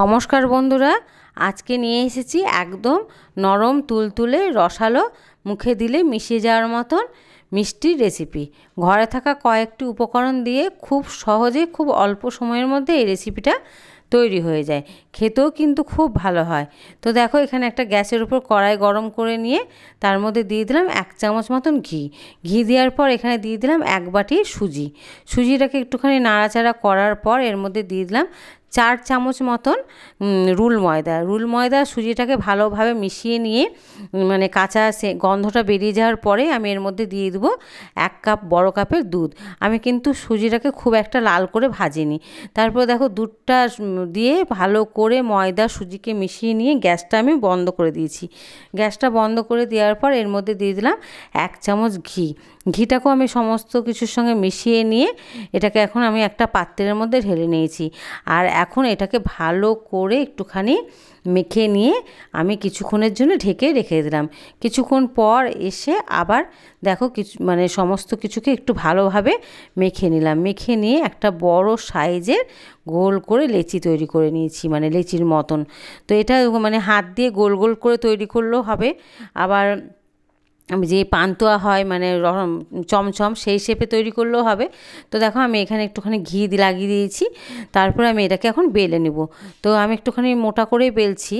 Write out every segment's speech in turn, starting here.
নমস্কার বন্ধুরা আজকে নিয়ে এসেছি একদম নরম তুলতুলে রসালো মুখে দিলে মিশিয়ে যাওয়ার মতন মিষ্টির রেসিপি ঘরে থাকা কয়েকটি উপকরণ দিয়ে খুব সহজে খুব অল্প সময়ের মধ্যে এই রেসিপিটা তৈরি হয়ে যায় খেতেও কিন্তু খুব ভালো হয় তো দেখো এখানে একটা গ্যাসের উপর কড়াই গরম করে নিয়ে তার মধ্যে দিয়ে দিলাম এক চামচ মতন ঘি ঘি দেওয়ার পর এখানে দিয়ে দিলাম এক বাটি সুজি সুজিটাকে একটুখানি নাড়াচাড়া করার পর এর মধ্যে দিয়ে দিলাম চার চামচ মতন রুল ময়দা রুল ময়দা সুজিটাকে ভালোভাবে মিশিয়ে নিয়ে মানে কাঁচা সে গন্ধটা বেরিয়ে যাওয়ার পরে আমি এর মধ্যে দিয়ে দেবো এক কাপ বড় কাপের দুধ আমি কিন্তু সুজিটাকে খুব একটা লাল করে ভাজিনি তারপর দেখো দুধটা দিয়ে ভালো করে ময়দা সুজিকে মিশিয়ে নিয়ে গ্যাসটা আমি বন্ধ করে দিয়েছি গ্যাসটা বন্ধ করে দেওয়ার পর এর মধ্যে দিয়ে দিলাম এক চামচ ঘি ঘিটাকেও আমি সমস্ত কিছুর সঙ্গে মিশিয়ে নিয়ে এটাকে এখন আমি একটা পাত্রের মধ্যে ঢেলে নিয়েছি আর এখন এটাকে ভালো করে একটুখানি মেখে নিয়ে আমি কিছুক্ষণের জন্য ঢেকে রেখে দিলাম কিছুক্ষণ পর এসে আবার দেখো কিছু মানে সমস্ত কিছুকে একটু ভালোভাবে মেখে নিলাম মেখে নিয়ে একটা বড় সাইজের গোল করে লেচি তৈরি করে নিয়েছি মানে লেচির মতন তো এটা মানে হাত দিয়ে গোল গোল করে তৈরি করলেও হবে আবার যে পান্তুয়া হয় মানে চমচম সেই শেপে তৈরি করলেও হবে তো দেখো আমি এখানে একটুখানি ঘি লাগিয়ে দিয়েছি তারপরে আমি এটাকে এখন বেলে নেব তো আমি একটুখানি মোটা করেই বেলছি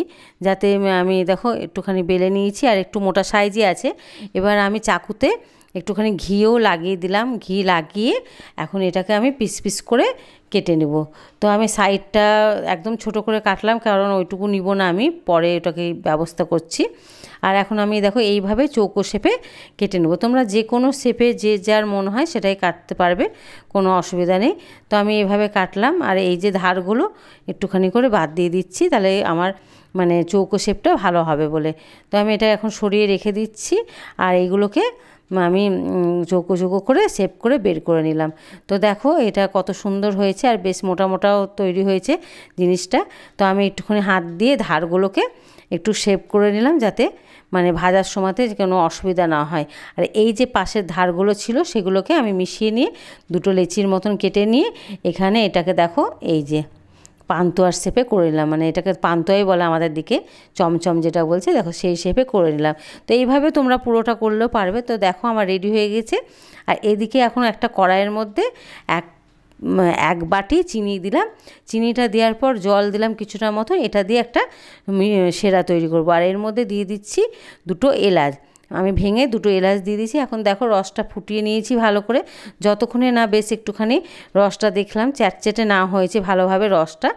যাতে আমি দেখো একটুখানি বেলে নিয়েছি আর একটু মোটা সাইজই আছে এবার আমি চাকুতে একটুখানি ঘিও লাগিয়ে দিলাম ঘি লাগিয়ে এখন এটাকে আমি পিস পিস করে কেটে নেব তো আমি সাইডটা একদম ছোট করে কাটলাম কারণ ওইটুকু নিব না আমি পরে ওটাকে ব্যবস্থা করছি আর এখন আমি দেখো এইভাবে চৌকো শেপে কেটে নেব তোমরা যে কোনো শেপে যে যার মন হয় সেটাই কাটতে পারবে কোনো অসুবিধা নেই তো আমি এভাবে কাটলাম আর এই যে ধারগুলো একটুখানি করে বাদ দিয়ে দিচ্ছি তাহলে আমার মানে চৌকো শেপটা ভালো হবে বলে তো আমি এটা এখন সরিয়ে রেখে দিচ্ছি আর এইগুলোকে আমি চৌকো চৌকো করে সেভ করে বের করে নিলাম তো দেখো এটা কত সুন্দর হয়েছে আর বেশ মোটা মোটাও তৈরি হয়েছে জিনিসটা তো আমি একটুখানি হাত দিয়ে ধারগুলোকে একটু সেভ করে নিলাম যাতে মানে ভাজার সময়তে কোনো অসুবিধা না হয় আর এই যে পাশের ধারগুলো ছিল সেগুলোকে আমি মিশিয়ে নিয়ে দুটো লেচির মতন কেটে নিয়ে এখানে এটাকে দেখো এই যে পান্তুয়ার শেপে করে নিলাম মানে এটাকে পান্তুয়াই বলে আমাদের দিকে চমচম যেটা বলছে দেখো সেই শেপে করে নিলাম তো এইভাবে তোমরা পুরোটা করলেও পারবে তো দেখো আমার রেডি হয়ে গেছে আর এদিকে এখন একটা কড়াইয়ের মধ্যে এক এক বাটি চিনি দিলাম চিনিটা দেওয়ার পর জল দিলাম কিছুটা মতন এটা দিয়ে একটা সেরা তৈরি করবো আর এর মধ্যে দিয়ে দিচ্ছি দুটো এলাচ আমি ভেঙে দুটো এলাচ দিয়ে দিয়েছি এখন দেখো রসটা ফুটিয়ে নিয়েছি ভালো করে যতক্ষণে না বেশ একটুখানি রসটা দেখলাম চ্যাটচেটে না হয়েছে ভালোভাবে রসটা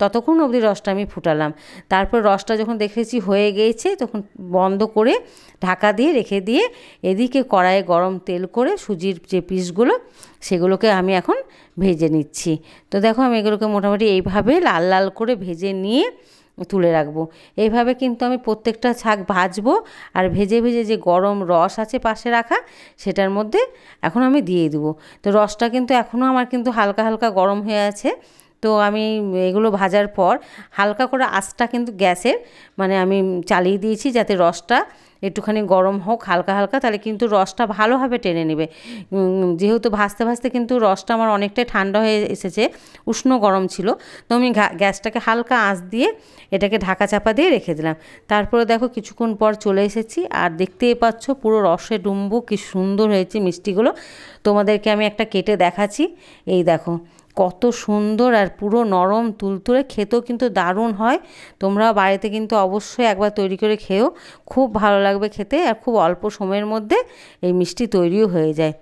ততক্ষণ অবধি রসটা আমি ফুটালাম তারপর রসটা যখন দেখেছি হয়ে গিয়েছে তখন বন্ধ করে ঢাকা দিয়ে রেখে দিয়ে এদিকে কড়াইয়ে গরম তেল করে সুজির যে পিসগুলো সেগুলোকে আমি এখন ভেজে নিচ্ছি তো দেখো আমি এগুলোকে মোটামুটি এইভাবে লাল লাল করে ভেজে নিয়ে তুলে রাখবো এইভাবে কিন্তু আমি প্রত্যেকটা শাক ভাজবো আর ভেজে ভেজে যে গরম রস আছে পাশে রাখা সেটার মধ্যে এখন আমি দিয়ে দেবো তো রসটা কিন্তু এখনও আমার কিন্তু হালকা হালকা গরম হয়ে আছে তো আমি এগুলো ভাজার পর হালকা করে আঁচটা কিন্তু গ্যাসের মানে আমি চালিয়ে দিয়েছি যাতে রসটা একটুখানি গরম হোক হালকা হালকা তাহলে কিন্তু রসটা ভালোভাবে টেনে নেবে যেহেতু ভাজতে ভাজতে কিন্তু রসটা আমার অনেকটাই ঠান্ডা হয়ে এসেছে উষ্ণ গরম ছিল তো আমি গ্যাসটাকে হালকা আঁচ দিয়ে এটাকে ঢাকা চাপা দিয়ে রেখে দিলাম তারপরে দেখো কিছুক্ষণ পর চলে এসেছি আর দেখতেই পাচ্ছ পুরো রসে ডুম্বু কি সুন্দর হয়েছে মিষ্টিগুলো তোমাদেরকে আমি একটা কেটে দেখাচ্ছি এই দেখো কত সুন্দর আর পুরো নরম তুলতুলে খেতেও কিন্তু দারুণ হয় তোমরা বাড়িতে কিন্তু অবশ্যই একবার তৈরি করে খেয়েও খুব ভালো লাগবে খেতে আর খুব অল্প সময়ের মধ্যে এই মিষ্টি তৈরিও হয়ে যায়